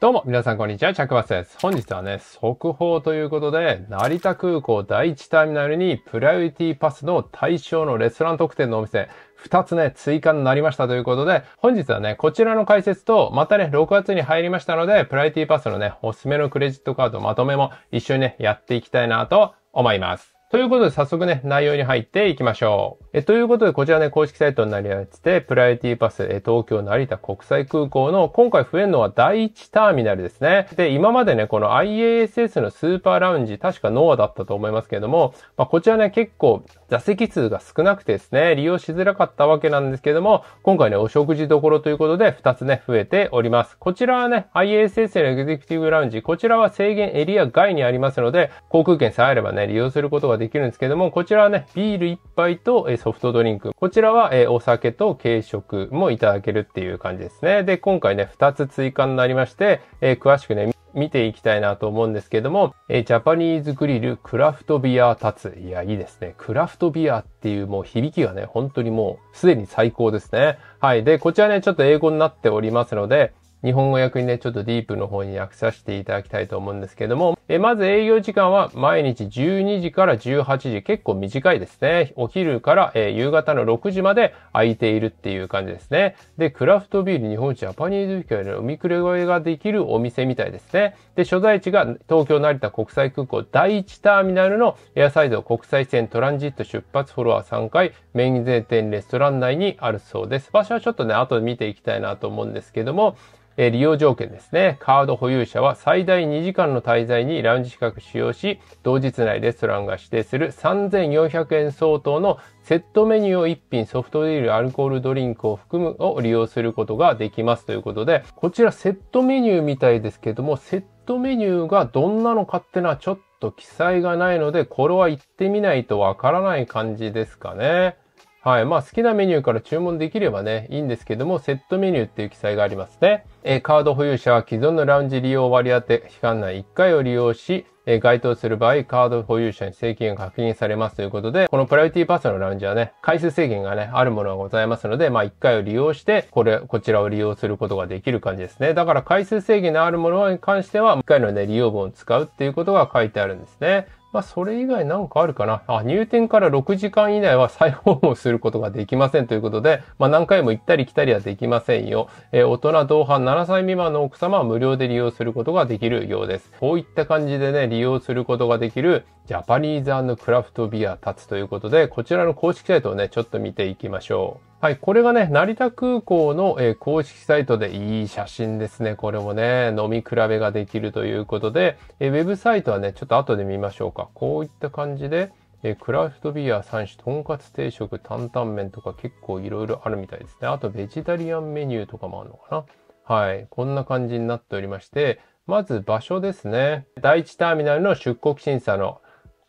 どうも、皆さん、こんにちは。チャックバスです。本日はね、速報ということで、成田空港第1ターミナルに、プライオリティパスの対象のレストラン特典のお店、2つね、追加になりましたということで、本日はね、こちらの解説と、またね、6月に入りましたので、プライオリティパスのね、おすすめのクレジットカードまとめも一緒にね、やっていきたいなと思います。ということで早速ね、内容に入っていきましょう。えということで、こちらね、公式サイトになりまして、プライオリティパス、え東京成田国際空港の今回増えるのは第1ターミナルですね。で、今までね、この IASS のスーパーラウンジ、確かノアだったと思いますけれども、まあ、こちらね、結構座席数が少なくてですね、利用しづらかったわけなんですけども、今回ね、お食事どころということで2つね、増えております。こちらはね、IASS のエグゼクティブラウンジ、こちらは制限エリア外にありますので、航空券さえあればね、利用することができるんですけども、こちらはね、ビール1杯とソフトドリンク、こちらはお酒と軽食もいただけるっていう感じですね。で、今回ね、2つ追加になりまして、え詳しくね、見ていきたいなと思うんですけども、えジャパニーズグリルクラフトビア立つ。いや、いいですね。クラフトビアっていうもう響きがね、本当にもうすでに最高ですね。はい。で、こちらね、ちょっと英語になっておりますので、日本語訳にね、ちょっとディープの方に訳させていただきたいと思うんですけども、えまず営業時間は毎日12時から18時、結構短いですね。お昼から、え夕方の6時まで空いているっていう感じですね。で、クラフトビール、日本一ジャパニーズビールの飲みくれ声ができるお店みたいですね。で、所在地が東京成田国際空港第1ターミナルのエアサイド国際線トランジット出発フォロワー3階、免税店レストラン内にあるそうです。場所はちょっとね、後で見ていきたいなと思うんですけども、え利用条件ですね。カード保有者は最大2時間の滞在にラウンジ資格使用し、同日内レストランが指定する3400円相当のセットメニューを1品、ソフトディール、アルコールドリンクを含むを利用することができますということで、こちらセットメニューみたいですけども、セットメニューがどんなのかってのはちょっと記載がないので、これは行ってみないとわからない感じですかね。はい。まあ、好きなメニューから注文できればね、いいんですけども、セットメニューっていう記載がありますね。えカード保有者は既存のラウンジ利用割当期間内1回を利用し、え該当する場合、カード保有者に制限が確認されますということで、このプライオティパスのラウンジはね、回数制限がね、あるものがございますので、まあ1回を利用して、これ、こちらを利用することができる感じですね。だから回数制限のあるものに関しては、1回のね、利用分を使うっていうことが書いてあるんですね。まあ、それ以外なんかあるかな。あ、入店から6時間以内は再訪問することができませんということで、まあ、何回も行ったり来たりはできませんよ。えー、大人同伴7歳未満の奥様は無料で利用することができるようです。こういった感じでね、利用することができるジャパニーズクラフトビア立つということで、こちらの公式サイトをね、ちょっと見ていきましょう。はい、これがね、成田空港の、えー、公式サイトでいい写真ですね。これもね、飲み比べができるということで、えー、ウェブサイトはね、ちょっと後で見ましょうか。こういった感じで、えー、クラフトビア3種、とんかつ定食、担々麺とか結構いろいろあるみたいですね。あと、ベジタリアンメニューとかもあるのかな。はい、こんな感じになっておりまして、まず場所ですね。第1ターミナルの出国審査の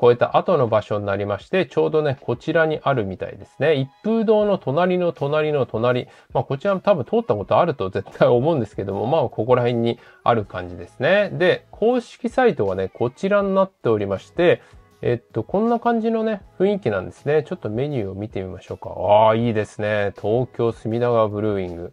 越えた後の場所になりまして、ちょうどね、こちらにあるみたいですね。一風堂の隣の隣の隣。まあ、こちらも多分通ったことあると絶対思うんですけども、まあ、ここら辺にある感じですね。で、公式サイトはね、こちらになっておりまして、えっと、こんな感じのね、雰囲気なんですね。ちょっとメニューを見てみましょうか。ああ、いいですね。東京隅田川ブルーイング。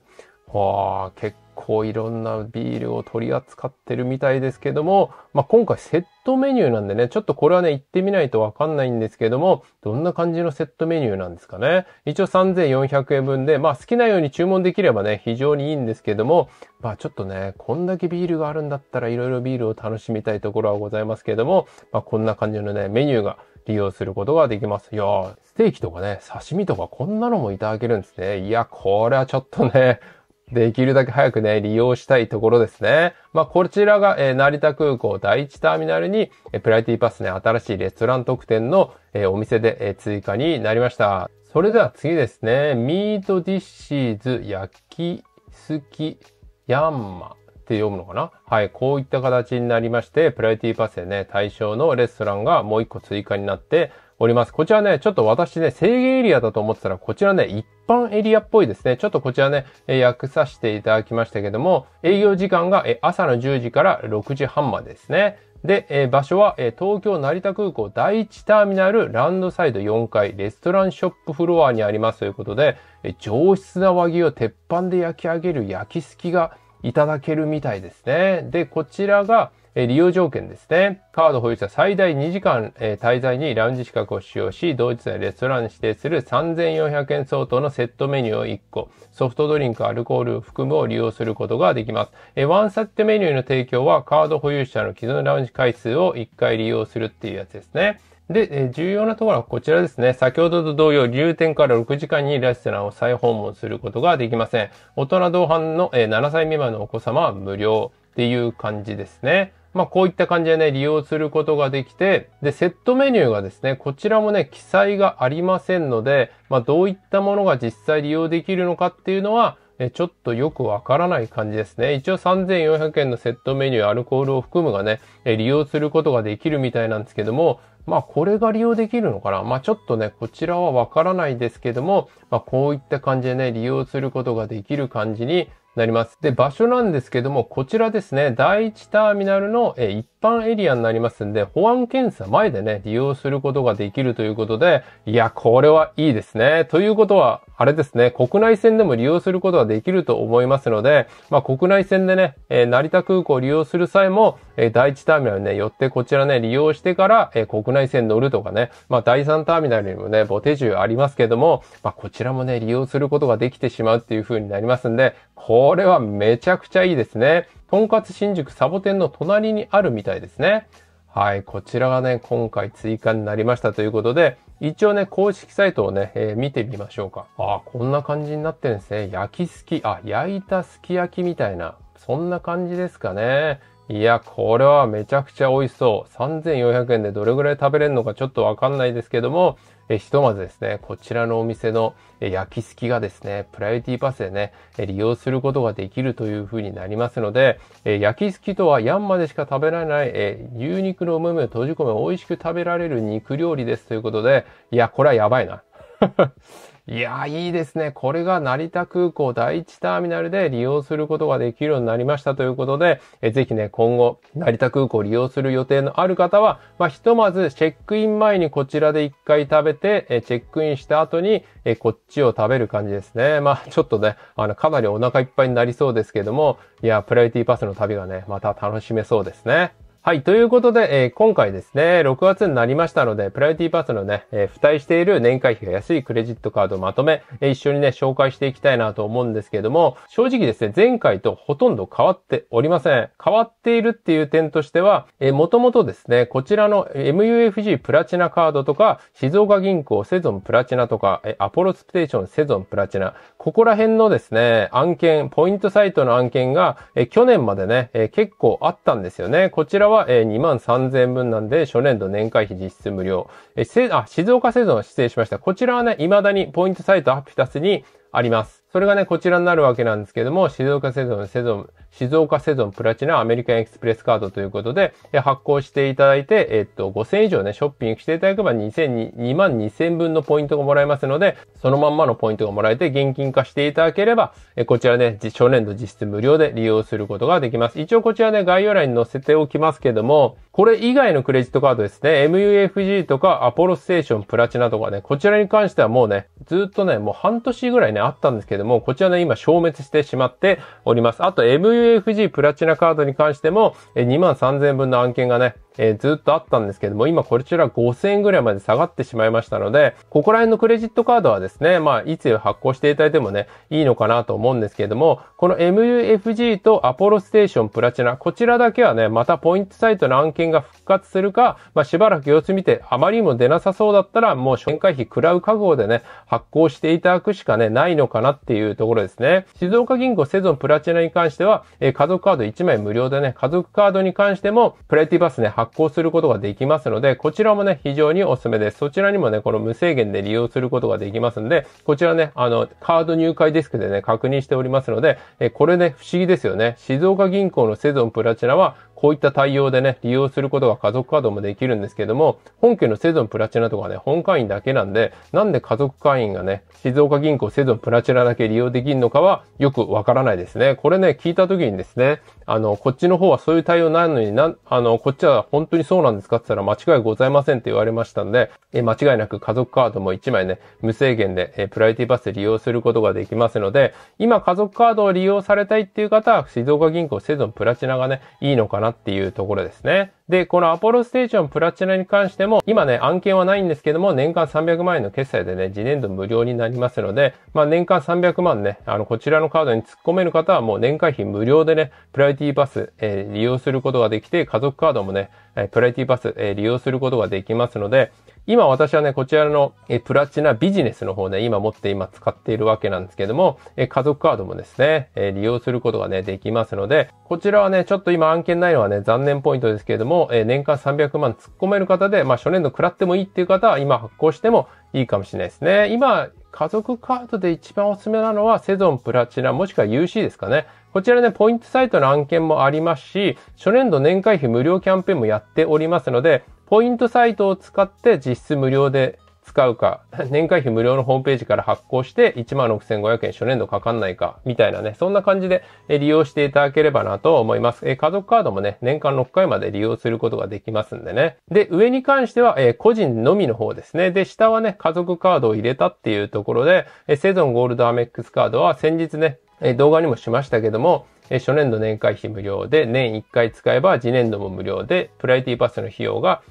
わあ、結構いろんなビールを取り扱ってるみたいですけども、まあ、今回セットメニューなんでね、ちょっとこれはね、行ってみないとわかんないんですけども、どんな感じのセットメニューなんですかね。一応3400円分で、まあ、好きなように注文できればね、非常にいいんですけども、まあ、ちょっとね、こんだけビールがあるんだったら、いろいろビールを楽しみたいところはございますけども、まあ、こんな感じのね、メニューが利用することができます。いやー、ステーキとかね、刺身とかこんなのもいただけるんですね。いや、これはちょっとね、できるだけ早くね、利用したいところですね。まあ、こちらが、えー、成田空港第一ターミナルに、えー、プライティパスね、新しいレストラン特典の、えー、お店で、えー、追加になりました。それでは次ですね、ミートディッシーズ焼きすきヤンマって読むのかなはい、こういった形になりまして、プライティパスでね、対象のレストランがもう一個追加になって、おります。こちらね、ちょっと私ね、制限エリアだと思ってたら、こちらね、一般エリアっぽいですね。ちょっとこちらね、え訳させていただきましたけども、営業時間が、え朝の10時から6時半までですね。で、え場所は、え東京成田空港第1ターミナルランドサイド4階レストランショップフロアにありますということで、え上質な和牛を鉄板で焼き上げる焼きすきがいただけるみたいですね。で、こちらが、え利用条件ですね。カード保有者最大2時間、え滞在にラウンジ資格を使用し、同日内レストランに指定する3400円相当のセットメニューを1個、ソフトドリンク、アルコール含むを利用することができます。えワンセットメニューの提供はカード保有者の既存ラウンジ回数を1回利用するっていうやつですね。で、重要なところはこちらですね。先ほどと同様、入店から6時間にレストランを再訪問することができません。大人同伴の7歳未満のお子様は無料っていう感じですね。まあ、こういった感じでね、利用することができて、で、セットメニューがですね、こちらもね、記載がありませんので、まあ、どういったものが実際利用できるのかっていうのは、えちょっとよくわからない感じですね。一応3400円のセットメニュー、アルコールを含むがね、え利用することができるみたいなんですけども、まあこれが利用できるのかなまあちょっとね、こちらはわからないですけども、まあこういった感じでね、利用することができる感じになります。で、場所なんですけども、こちらですね、第1ターミナルの1般エリアになりますんで、保安検査前でね、利用することができるということで、いや、これはいいですね。ということは、あれですね、国内線でも利用することができると思いますので、まあ、国内線でね、えー、成田空港を利用する際も、えー、第1ターミナルね、寄ってこちらね、利用してから、えー、国内線乗るとかね、まあ、第3ターミナルにもね、ボテ重ありますけども、まあ、こちらもね、利用することができてしまうっていう風になりますんで、これはめちゃくちゃいいですね。とんかつ新宿サボテンの隣にあるみたいですね。はい、こちらがね、今回追加になりましたということで、一応ね、公式サイトをね、えー、見てみましょうか。ああ、こんな感じになってるんですね。焼きすき、あ、焼いたすき焼きみたいな、そんな感じですかね。いや、これはめちゃくちゃ美味しそう。3400円でどれぐらい食べれるのかちょっとわかんないですけども、えひとまずですね、こちらのお店の焼きすきがですね、プライオリティパスでね、利用することができるというふうになりますので、え焼きすきとはヤンマでしか食べられない、え牛肉のうまみを閉じ込め美味しく食べられる肉料理ですということで、いや、これはやばいな。いやー、いいですね。これが成田空港第一ターミナルで利用することができるようになりましたということで、えぜひね、今後、成田空港を利用する予定のある方は、まあ、ひとまずチェックイン前にこちらで一回食べて、えチェックインした後に、えこっちを食べる感じですね。まあ、ちょっとね、あの、かなりお腹いっぱいになりそうですけども、いや、プライオリティパスの旅がね、また楽しめそうですね。はい。ということで、えー、今回ですね、6月になりましたので、プライティパスのね、えー、付帯している年会費が安いクレジットカードまとめ、えー、一緒にね、紹介していきたいなと思うんですけれども、正直ですね、前回とほとんど変わっておりません。変わっているっていう点としては、えー、もともとですね、こちらの MUFG プラチナカードとか、静岡銀行セゾンプラチナとか、えー、アポロステーションセゾンプラチナ、ここら辺のですね、案件、ポイントサイトの案件が、えー、去年までね、えー、結構あったんですよね。こちらはは、えー、2万3000分なんで、初年度年会費実質無料。えー、せ、あ、静岡製造の指定しました。こちらはね、未だにポイントサイトアピタスにあります。それがね、こちらになるわけなんですけども、静岡製造の製造、静岡セゾンプラチナアメリカンエクスプレスカードということで、発行していただいて、えっと、5000以上ね、ショッピングしていただけば2000、2万2000分のポイントがもらえますので、そのまんまのポイントがもらえて現金化していただければ、こちらね、初年度実質無料で利用することができます。一応こちらね、概要欄に載せておきますけども、これ以外のクレジットカードですね、MUFG とかアポロステーションプラチナとかね、こちらに関してはもうね、ずっとね、もう半年ぐらいね、あったんですけども、こちらね、今消滅してしまっております。あと m u f UFG プラチナカードに関しても、2万3000分の案件がね、えー、ずっとあったんですけども、今こちら5000円ぐらいまで下がってしまいましたので、ここら辺のクレジットカードはですね、まあ、いつ発行していただいてもね、いいのかなと思うんですけれども、この MUFG とアポロステーションプラチナ、こちらだけはね、またポイントサイトの案件が復活するか、まあ、しばらく様子見て、あまりにも出なさそうだったら、もう初見回避食らう覚悟でね、発行していただくしかね、ないのかなっていうところですね。静岡銀行セゾンプラチナに関しては、えー、家族カード1枚無料でね、家族カードに関しても、プライティバスね、発発行することができますので、こちらもね、非常におすすめです。そちらにもね、この無制限で利用することができますんで、こちらね、あの、カード入会デスクでね、確認しておりますので、えこれね、不思議ですよね。静岡銀行のセゾンプラチナは、こういった対応でね、利用することが家族カードもできるんですけども、本家のセゾンプラチナとかね、本会員だけなんで、なんで家族会員がね、静岡銀行セゾンプラチナだけ利用できるのかはよくわからないですね。これね、聞いた時にですね、あの、こっちの方はそういう対応ないのにな、あの、こっちは本当にそうなんですかって言ったら間違いございませんって言われましたんで、え間違いなく家族カードも1枚ね、無制限でえプライティバスで利用することができますので、今家族カードを利用されたいっていう方は、静岡銀行セゾンプラチナがね、いいのかなっていうところですね。で、このアポロステーションプラチナに関しても、今ね、案件はないんですけども、年間300万円の決済でね、次年度無料になりますので、まあ年間300万ね、あの、こちらのカードに突っ込める方はもう年会費無料でね、プライティパス、えー、利用することができて、家族カードもね、えー、プライティパス、えー、利用することができますので、今私はね、こちらのえプラチナビジネスの方ね、今持って今使っているわけなんですけども、え家族カードもですね、え利用することがね、できますので、こちらはね、ちょっと今案件ないのはね、残念ポイントですけれども、え年間300万突っ込める方で、まあ初年度食らってもいいっていう方は今発行してもいいかもしれないですね。今、家族カードで一番おすすめなのは、セゾンプラチナ、もしくは UC ですかね。こちらね、ポイントサイトの案件もありますし、初年度年会費無料キャンペーンもやっておりますので、ポイントサイトを使って実質無料で使うか、年会費無料のホームページから発行して16,500円初年度かかんないか、みたいなね、そんな感じで利用していただければなと思います。家族カードもね、年間6回まで利用することができますんでね。で、上に関しては、個人のみの方ですね。で、下はね、家族カードを入れたっていうところで、セゾンゴールドアメックスカードは先日ね、動画にもしましたけども、初年度年会費無料で、年1回使えば次年度も無料で、プライティパスの費用が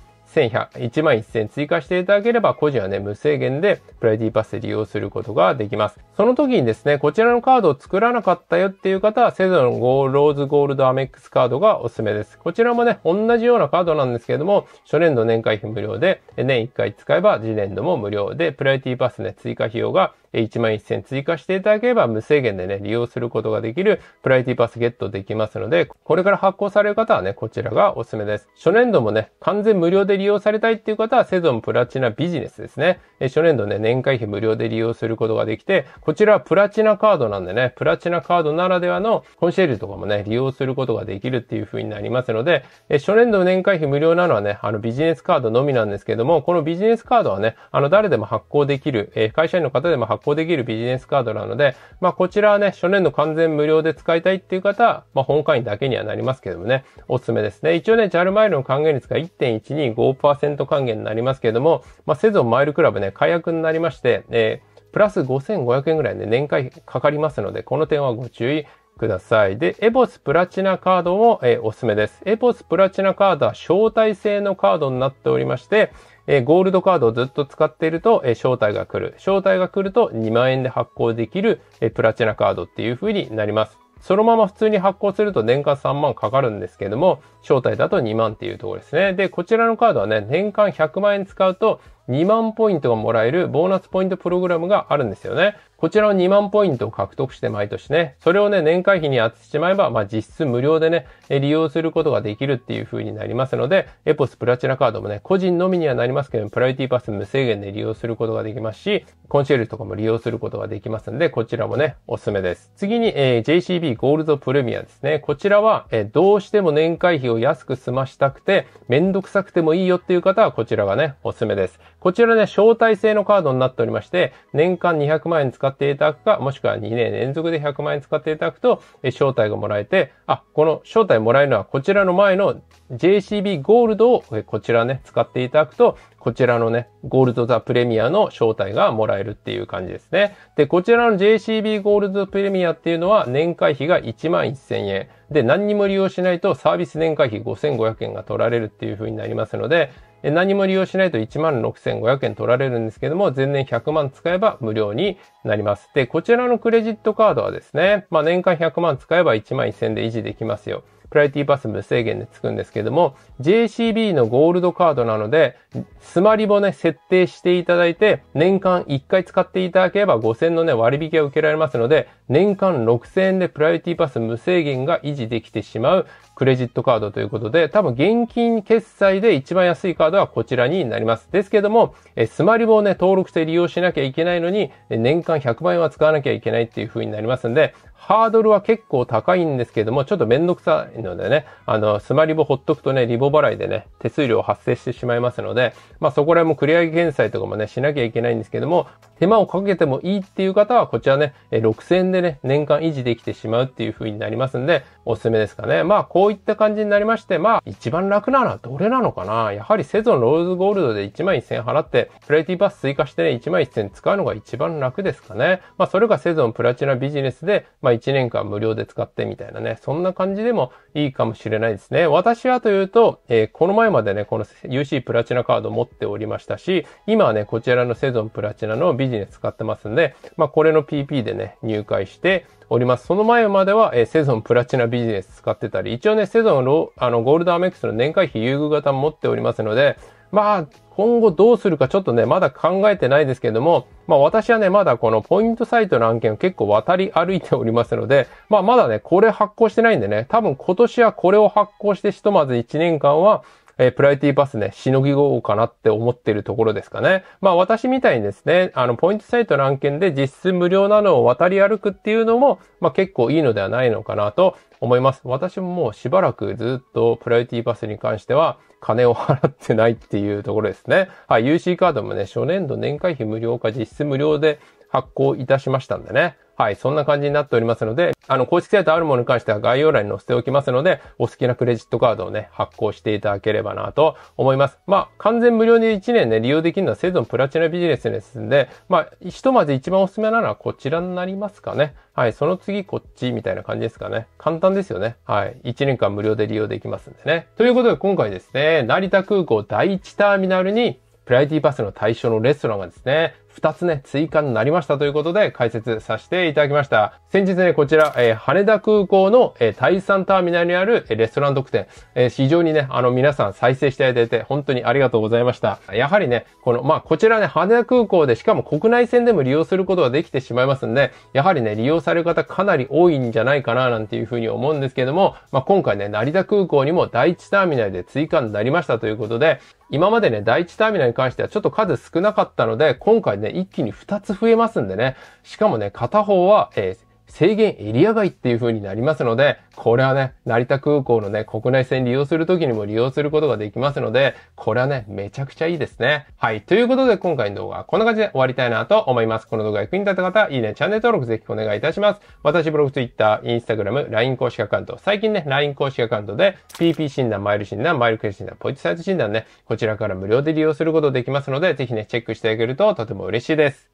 1万1000追加していただければ、個人はね、無制限でプライディパスで利用することができます。その時にですね、こちらのカードを作らなかったよっていう方は、セゾンゴーローズゴールドアメックスカードがおすすめです。こちらもね、同じようなカードなんですけども、初年度年会費無料で、年1回使えば次年度も無料で、プライティパスね、追加費用が1万1000追加していただければ無制限でね、利用することができるプライティパスゲットできますので、これから発行される方はね、こちらがおすすめです。初年度もね、完全無料で利用されたいっていう方は、セゾンプラチナビジネスですね。初年度ね、年会費無料で利用することができて、こちらはプラチナカードなんでね、プラチナカードならではのコンシェルジュとかもね、利用することができるっていう風になりますので、初年度年会費無料なのはね、あのビジネスカードのみなんですけども、このビジネスカードはね、あの誰でも発行できる、会社員の方でも発行こ行できるビジネスカードなので、まあ、こちらはね、初年度完全無料で使いたいっていう方は、まあ、本会員だけにはなりますけどもね、おすすめですね。一応ね、JAL マイルの還元率が1.125%還元になりますけれども、まあ、セゾンマイルクラブね、解約になりまして、えー、プラス5500円ぐらいで、ね、年会かかりますので、この点はご注意ください。で、エボスプラチナカードも、えー、おすすめです。エボスプラチナカードは招待制のカードになっておりまして、えー、ゴールドカードをずっと使っていると、えー、招待が来る。招待が来ると2万円で発行できる、えー、プラチナカードっていう風になります。そのまま普通に発行すると年間3万かかるんですけども、招待だと2万っていうところですね。で、こちらのカードはね、年間100万円使うと、2万ポイントがもらえるボーナスポイントプログラムがあるんですよね。こちらの2万ポイントを獲得して毎年ね、それをね、年会費に当ててしまえば、まあ実質無料でね、利用することができるっていう風になりますので、エポスプラチナカードもね、個人のみにはなりますけども、プライティパス無制限で利用することができますし、コンシェルジュとかも利用することができますんで、こちらもね、おすすめです。次に、えー、JCB ゴールドプレミアですね。こちらは、えー、どうしても年会費を安く済ましたくて、めんどくさくてもいいよっていう方は、こちらがね、おすすめです。こちらね、招待制のカードになっておりまして、年間200万円使っていただくか、もしくは2年連続で100万円使っていただくと、え招待がもらえて、あ、この招待もらえるのはこちらの前の JCB ゴールドをこちらね、使っていただくと、こちらのね、ゴールドザプレミアの招待がもらえるっていう感じですね。で、こちらの JCB ゴールドプレミアっていうのは年会費が1万1000円。で、何にも利用しないとサービス年会費5500円が取られるっていう風になりますので、何も利用しないと16,500円取られるんですけども、前年100万使えば無料になります。で、こちらのクレジットカードはですね、まあ、年間100万使えば1万1000円で維持できますよ。プライティパス無制限でつくんですけども、JCB のゴールドカードなので、スマリボね、設定していただいて、年間1回使っていただければ5000のね、割引が受けられますので、年間6000円でプライティパス無制限が維持できてしまうクレジットカードということで、多分現金決済で一番安いカードはこちらになります。ですけども、えスマリボをね、登録して利用しなきゃいけないのに、年間100万円は使わなきゃいけないっていう風になりますんで、ハードルは結構高いんですけども、ちょっとめんどくさいのでね、あの、スマリボほっとくとね、リボ払いでね、手数料発生してしまいますので、まあそこら辺も繰り上げ返済とかもね、しなきゃいけないんですけども、手間をかけてもいいっていう方は、こちらね、6000円でね、年間維持できてしまうっていう風になりますんで、おすすめですかね。まあ、こういった感じになりまして、まあ、一番楽なのはどれなのかなやはりセゾンローズゴールドで1万1000円払って、プライティパス追加してね、1万1000円使うのが一番楽ですかね。まあ、それがセゾンプラチナビジネスで、まあ、1年間無料で使ってみたいなね、そんな感じでもいいかもしれないですね。私はというと、えー、この前までね、この UC プラチナカード持っておりましたし、今はね、こちらのセゾンプラチナのビジネスに、ね、使ってますんで、まあ、これの PP でね、入会しております。その前までは、えー、セゾンプラチナビジネス使ってたり、一応ね、セゾンロあの、ゴールドアメックスの年会費優遇型持っておりますので、まあ、今後どうするかちょっとね、まだ考えてないですけども、まあ私はね、まだこのポイントサイトの案件を結構渡り歩いておりますので、まあまだね、これ発行してないんでね、多分今年はこれを発行してひとまず1年間は、えー、プライティバスね、しのぎごうかなって思ってるところですかね。まあ私みたいにですね、あの、ポイントサイトの案件で実質無料なのを渡り歩くっていうのも、まあ結構いいのではないのかなと思います。私ももうしばらくずっとプライティバスに関しては、金を払ってないっていうところですね。はい、UC カードもね、初年度年会費無料か実質無料で発行いたしましたんでね。はい、そんな感じになっておりますので、あの、公式サイトあるものに関しては概要欄に載せておきますので、お好きなクレジットカードをね、発行していただければなと思います。まあ、完全無料で1年ね、利用できるのはセゾンプラチナビジネスですんで、まあ、ひとまず一番おすすめなのはこちらになりますかね。はい、その次こっちみたいな感じですかね。簡単ですよね。はい、1年間無料で利用できますんでね。ということで今回ですね、成田空港第1ターミナルにプライティパスの対象のレストランがですね、二つね、追加になりましたということで解説させていただきました。先日ね、こちら、えー、羽田空港の、えー、第3ターミナルにある、えー、レストラン特典、えー、非常にね、あの皆さん再生していただいて本当にありがとうございました。やはりね、この、まあ、こちらね、羽田空港でしかも国内線でも利用することができてしまいますんで、やはりね、利用される方かなり多いんじゃないかななんていうふうに思うんですけども、まあ、今回ね、成田空港にも第一ターミナルで追加になりましたということで、今までね、第一ターミナルに関してはちょっと数少なかったので、今回ね、一気に2つ増えますんでね。しかもね、片方は、え制限エリア外っていう風になりますので、これはね、成田空港のね、国内線利用するときにも利用することができますので、これはね、めちゃくちゃいいですね。はい。ということで、今回の動画はこんな感じで終わりたいなと思います。この動画役に立った方、いいね、チャンネル登録ぜひお願いいたします。私、ブログ、Twitter、Instagram、LINE 公式アカウント、最近ね、LINE 公式アカウントで、PP 診断、マイル診断、マイルクレ診断、ポイトサイト診断ね、こちらから無料で利用することできますので、ぜひね、チェックしてあげるととても嬉しいです。